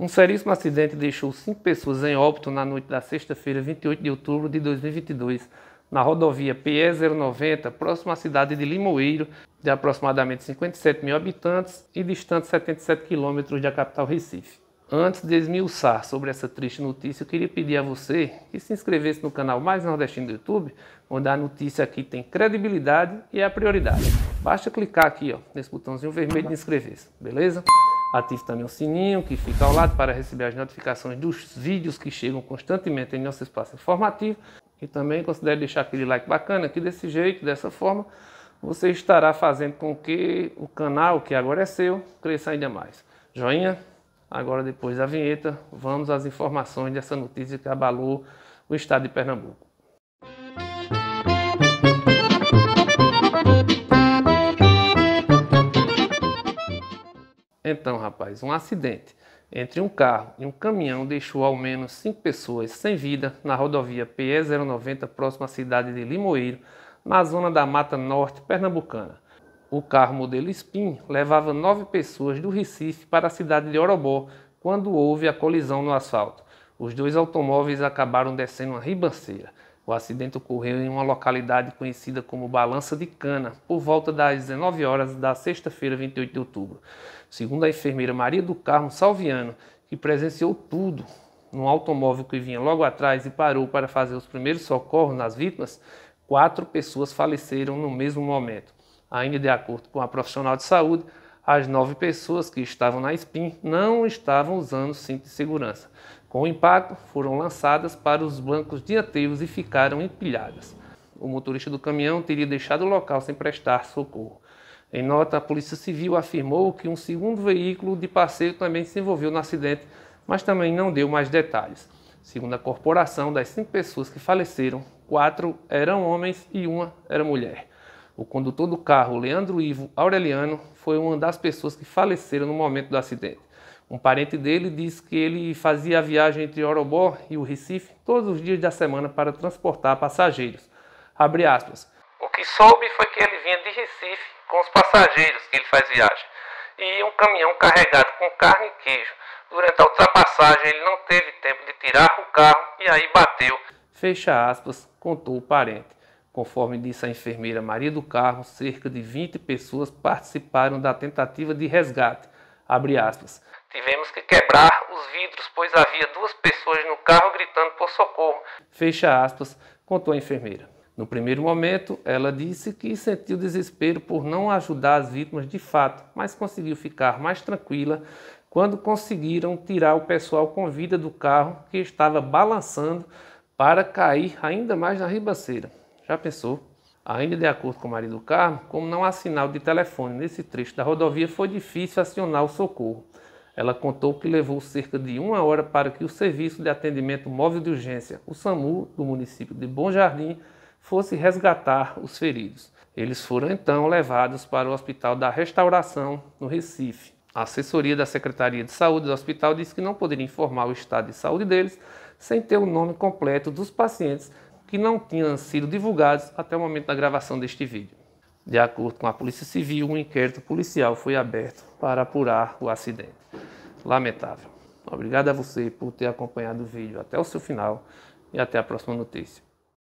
Um seríssimo acidente deixou cinco pessoas em óbito na noite da sexta-feira, 28 de outubro de 2022, na rodovia PE 090, próximo à cidade de Limoeiro, de aproximadamente 57 mil habitantes e distante 77 quilômetros da capital Recife. Antes de esmiuçar sobre essa triste notícia, eu queria pedir a você que se inscrevesse no canal Mais Nordestino do YouTube, onde a notícia aqui tem credibilidade e é a prioridade. Basta clicar aqui ó, nesse botãozinho vermelho de inscrever-se, beleza? Ative também o sininho que fica ao lado para receber as notificações dos vídeos que chegam constantemente em nosso espaço informativo. E também considere deixar aquele like bacana, que desse jeito, dessa forma, você estará fazendo com que o canal, que agora é seu, cresça ainda mais. Joinha? Agora, depois da vinheta, vamos às informações dessa notícia que abalou o estado de Pernambuco. Então, rapaz, um acidente entre um carro e um caminhão deixou ao menos cinco pessoas sem vida na rodovia PE 090, próxima à cidade de Limoeiro, na zona da Mata Norte pernambucana. O carro modelo Spin levava nove pessoas do Recife para a cidade de Orobó quando houve a colisão no asfalto. Os dois automóveis acabaram descendo uma ribanceira. O acidente ocorreu em uma localidade conhecida como Balança de Cana, por volta das 19 horas da sexta-feira, 28 de outubro. Segundo a enfermeira Maria do Carmo Salviano, que presenciou tudo num automóvel que vinha logo atrás e parou para fazer os primeiros socorros nas vítimas, quatro pessoas faleceram no mesmo momento. Ainda de acordo com a profissional de saúde, as nove pessoas que estavam na SPIN não estavam usando cinto de segurança. Com o impacto, foram lançadas para os bancos dianteiros e ficaram empilhadas. O motorista do caminhão teria deixado o local sem prestar socorro. Em nota, a Polícia Civil afirmou que um segundo veículo de passeio também se envolveu no acidente, mas também não deu mais detalhes. Segundo a corporação, das cinco pessoas que faleceram, quatro eram homens e uma era mulher o condutor do carro, Leandro Ivo Aureliano, foi uma das pessoas que faleceram no momento do acidente. Um parente dele disse que ele fazia a viagem entre Orobó e o Recife todos os dias da semana para transportar passageiros. Abre aspas. O que soube foi que ele vinha de Recife com os passageiros que ele faz viagem e um caminhão carregado com carne e queijo. Durante a ultrapassagem, ele não teve tempo de tirar o carro e aí bateu. Fecha aspas, contou o parente. Conforme disse a enfermeira Maria do Carmo, cerca de 20 pessoas participaram da tentativa de resgate. Tivemos que quebrar os vidros, pois havia duas pessoas no carro gritando por socorro. Fecha aspas, contou a enfermeira. No primeiro momento, ela disse que sentiu desespero por não ajudar as vítimas de fato, mas conseguiu ficar mais tranquila quando conseguiram tirar o pessoal com vida do carro que estava balançando para cair ainda mais na ribanceira. Já pensou? Ainda de acordo com o marido do carro, como não há sinal de telefone nesse trecho da rodovia, foi difícil acionar o socorro. Ela contou que levou cerca de uma hora para que o Serviço de Atendimento Móvel de Urgência, o SAMU, do município de Bom Jardim, fosse resgatar os feridos. Eles foram então levados para o Hospital da Restauração, no Recife. A assessoria da Secretaria de Saúde do hospital disse que não poderia informar o estado de saúde deles sem ter o nome completo dos pacientes que não tinham sido divulgados até o momento da gravação deste vídeo. De acordo com a Polícia Civil, um inquérito policial foi aberto para apurar o acidente. Lamentável. Obrigado a você por ter acompanhado o vídeo até o seu final e até a próxima notícia.